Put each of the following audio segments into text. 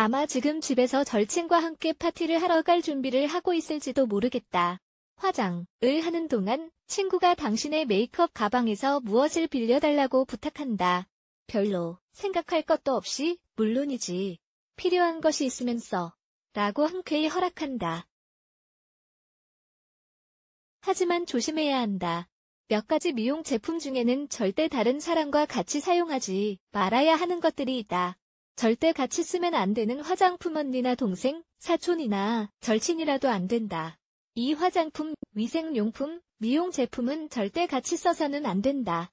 아마 지금 집에서 절친과 함께 파티를 하러 갈 준비를 하고 있을지도 모르겠다. 화장을 하는 동안 친구가 당신의 메이크업 가방에서 무엇을 빌려달라고 부탁한다. 별로 생각할 것도 없이 물론이지. 필요한 것이 있으면 써. 라고 흔쾌히 허락한다. 하지만 조심해야 한다. 몇 가지 미용 제품 중에는 절대 다른 사람과 같이 사용하지 말아야 하는 것들이 있다. 절대 같이 쓰면 안 되는 화장품 언니나 동생, 사촌이나 절친이라도 안 된다. 이 화장품, 위생용품, 미용 제품은 절대 같이 써서는 안 된다.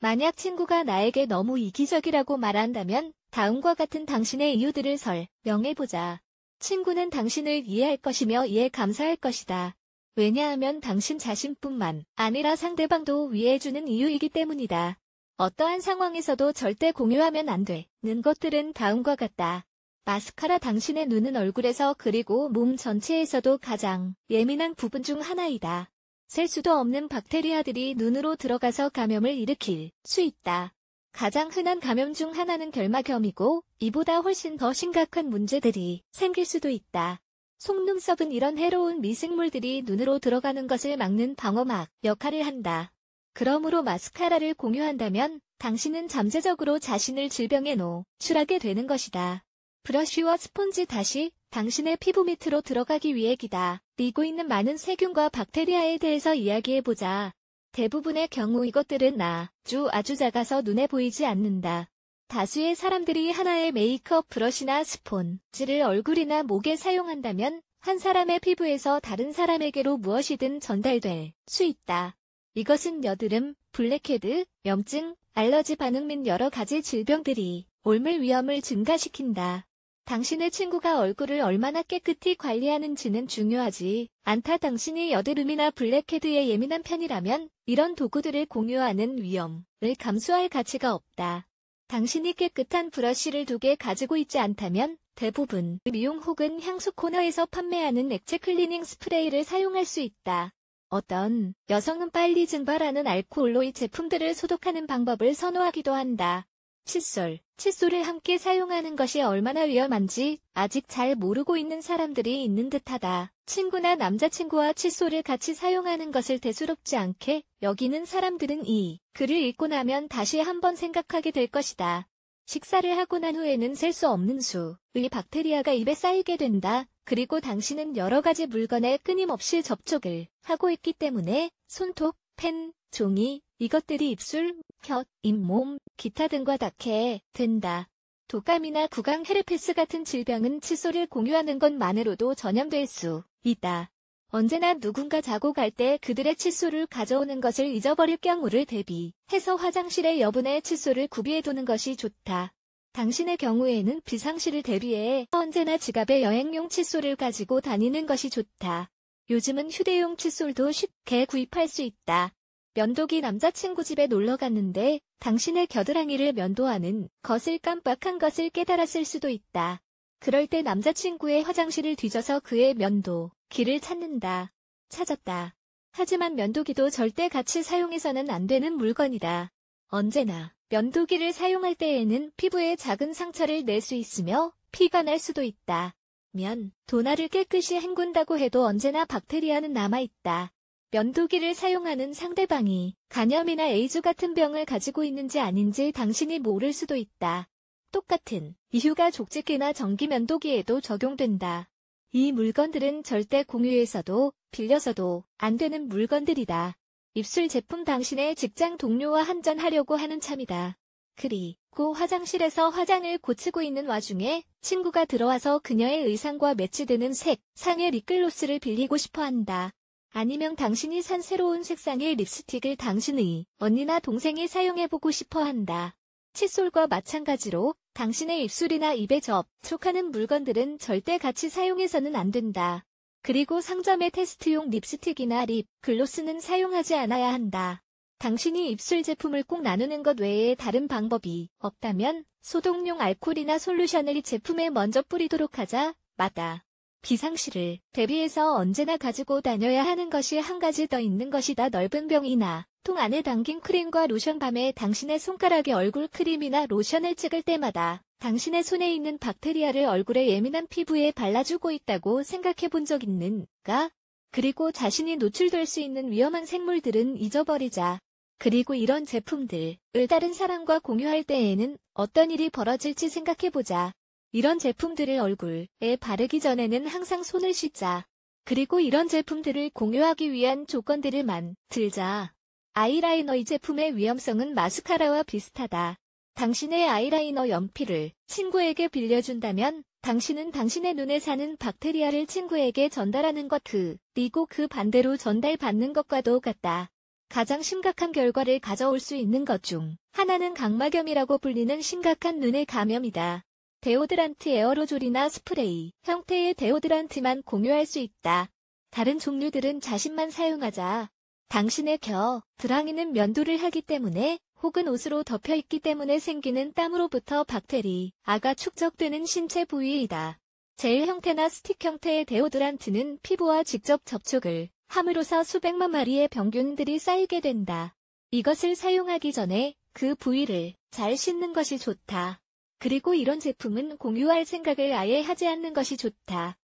만약 친구가 나에게 너무 이기적이라고 말한다면 다음과 같은 당신의 이유들을 설명해보자. 친구는 당신을 이해할 것이며 이해 감사할 것이다. 왜냐하면 당신 자신뿐만 아니라 상대방도 위해주는 이유이기 때문이다. 어떠한 상황에서도 절대 공유하면 안 되는 것들은 다음과 같다. 마스카라 당신의 눈은 얼굴에서 그리고 몸 전체에서도 가장 예민한 부분 중 하나이다. 셀 수도 없는 박테리아들이 눈으로 들어가서 감염을 일으킬 수 있다. 가장 흔한 감염 중 하나는 결막염이고 이보다 훨씬 더 심각한 문제들이 생길 수도 있다. 속눈썹은 이런 해로운 미생물들이 눈으로 들어가는 것을 막는 방어막 역할을 한다. 그러므로 마스카라를 공유한다면 당신은 잠재적으로 자신을 질병에 노출하게 되는 것이다. 브러쉬와 스폰지 다시 당신의 피부 밑으로 들어가기 위해 기다리고 있는 많은 세균과 박테리아에 대해서 이야기해보자. 대부분의 경우 이것들은 아주 아주 작아서 눈에 보이지 않는다. 다수의 사람들이 하나의 메이크업 브러쉬나 스폰지를 얼굴이나 목에 사용한다면 한 사람의 피부에서 다른 사람에게로 무엇이든 전달될 수 있다. 이것은 여드름, 블랙헤드, 염증, 알러지 반응 및 여러 가지 질병들이 올물 위험을 증가시킨다. 당신의 친구가 얼굴을 얼마나 깨끗이 관리하는지는 중요하지 않다. 당신이 여드름이나 블랙헤드에 예민한 편이라면 이런 도구들을 공유하는 위험을 감수할 가치가 없다. 당신이 깨끗한 브러쉬를 두 개 가지고 있지 않다면 대부분 미용 혹은 향수 코너에서 판매하는 액체 클리닝 스프레이를 사용할 수 있다. 어떤 여성은 빨리 증발하는 알코올로이 제품들을 소독하는 방법을 선호하기도 한다. 칫솔, 칫솔을 함께 사용하는 것이 얼마나 위험한지 아직 잘 모르고 있는 사람들이 있는 듯하다. 친구나 남자친구와 칫솔을 같이 사용하는 것을 대수롭지 않게 여기는 사람들은 이 글을 읽고 나면 다시 한번 생각하게 될 것이다. 식사를 하고 난 후에는 셀 수 없는 수의 박테리아가 입에 쌓이게 된다. 그리고 당신은 여러 가지 물건에 끊임없이 접촉을 하고 있기 때문에 손톱, 펜, 종이, 이것들이 입술, 혀, 잇몸, 기타 등과 닿게 된다. 독감이나 구강 헤르페스 같은 질병은 칫솔을 공유하는 것만으로도 전염될 수 있다. 언제나 누군가 자고 갈 때 그들의 칫솔을 가져오는 것을 잊어버릴 경우를 대비해서 화장실의 여분의 칫솔을 구비해두는 것이 좋다. 당신의 경우에는 비상시를 대비해 언제나 지갑에 여행용 칫솔을 가지고 다니는 것이 좋다. 요즘은 휴대용 칫솔도 쉽게 구입할 수 있다. 면도기 남자친구 집에 놀러 갔는데 당신의 겨드랑이를 면도하는 것을 깜빡한 것을 깨달았을 수도 있다. 그럴 때 남자친구의 화장실을 뒤져서 그의 면도, 길을 찾는다. 찾았다. 하지만 면도기도 절대 같이 사용해서는 안 되는 물건이다. 언제나 면도기를 사용할 때에는 피부에 작은 상처를 낼 수 있으며 피가 날 수도 있다. 면, 도나를 깨끗이 헹군다고 해도 언제나 박테리아는 남아있다. 면도기를 사용하는 상대방이 간염이나 에이즈 같은 병을 가지고 있는지 아닌지 당신이 모를 수도 있다. 똑같은 이유가 족집기나 전기 면도기에도 적용된다. 이 물건들은 절대 공유에서도 빌려서도 안 되는 물건들이다. 입술 제품 당신의 직장 동료와 한잔하려고 하는 참이다. 그리 고 화장실에서 화장을 고치고 있는 와중에 친구가 들어와서 그녀의 의상과 매치되는 색, 상의 립글로스를 빌리고 싶어 한다. 아니면 당신이 산 새로운 색상의 립스틱을 당신의 언니나 동생이 사용해보고 싶어 한다. 칫솔과 마찬가지로 당신의 입술이나 입에 접촉하는 물건들은 절대 같이 사용해서는 안 된다. 그리고 상점의 테스트용 립스틱이나 립, 글로스는 사용하지 않아야 한다. 당신이 입술 제품을 꼭 나누는 것 외에 다른 방법이 없다면 소독용 알콜이나 솔루션을 이 제품에 먼저 뿌리도록 하자. 맞다. 비상시를 대비해서 언제나 가지고 다녀야 하는 것이 한 가지 더 있는 것이다. 넓은 병이나 통 안에 담긴 크림과 로션 밤에 당신의 손가락에 얼굴 크림이나 로션을 찍을 때마다 당신의 손에 있는 박테리아를 얼굴에 예민한 피부에 발라주고 있다고 생각해 본 적 있는가? 그리고 자신이 노출될 수 있는 위험한 생물들은 잊어버리자. 그리고 이런 제품들을 다른 사람과 공유할 때에는 어떤 일이 벌어질지 생각해보자. 이런 제품들을 얼굴에 바르기 전에는 항상 손을 씻자. 그리고 이런 제품들을 공유하기 위한 조건들을 만들자. 아이라이너 이 제품의 위험성은 마스카라와 비슷하다. 당신의 아이라이너 연필을 친구에게 빌려준다면 당신은 당신의 눈에 사는 박테리아를 친구에게 전달하는 것 그, 그리고 그 반대로 전달받는 것과도 같다. 가장 심각한 결과를 가져올 수 있는 것 중 하나는 각막염이라고 불리는 심각한 눈의 감염이다. 데오드란트 에어로졸이나 스프레이 형태의 데오드란트만 공유할 수 있다. 다른 종류들은 자신만 사용하자 당신의 겨, 드랑이는 면도를 하기 때문에 혹은 옷으로 덮여 있기 때문에 생기는 땀으로부터 박테리, 아가 축적되는 신체 부위이다. 젤 형태나 스틱 형태의 데오드란트는 피부와 직접 접촉을 함으로써 수백만 마리의 병균들이 쌓이게 된다. 이것을 사용하기 전에 그 부위를 잘 씻는 것이 좋다. 그리고 이런 제품은 공유할 생각을 아예 하지 않는 것이 좋다.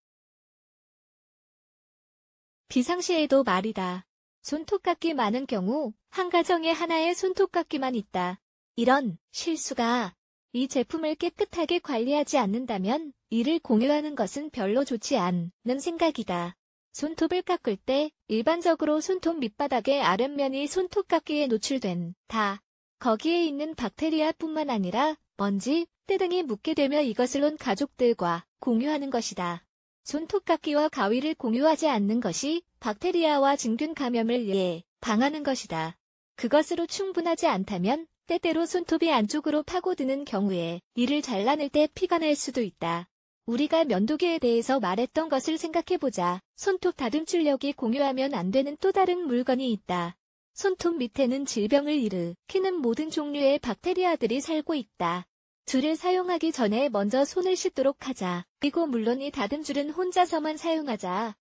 비상시에도 말이다. 손톱깎이 많은 경우 한 가정에 하나의 손톱깎이만 있다. 이런 실수가 이 제품을 깨끗하게 관리하지 않는다면 이를 공유하는 것은 별로 좋지 않는 생각이다. 손톱을 깎을 때 일반적으로 손톱 밑바닥의 아랫면이 손톱깎이에 노출된 다. 거기에 있는 박테리아뿐만 아니라 먼지, 때 등이 묻게 되며 이것을 온 가족들과 공유하는 것이다. 손톱깎이와 가위를 공유하지 않는 것이 박테리아와 진균 감염을 예, 방하는 것이다. 그것으로 충분하지 않다면 때때로 손톱이 안쪽으로 파고드는 경우에 이를 잘라낼 때 피가 날 수도 있다. 우리가 면도기에 대해서 말했던 것을 생각해보자. 손톱 다듬출력이 공유하면 안 되는 또 다른 물건이 있다. 손톱 밑에는 질병을 일으키는 모든 종류의 박테리아들이 살고 있다. 줄을 사용하기 전에 먼저 손을 씻도록 하자. 그리고 물론 이 다듬줄은 혼자서만 사용하자.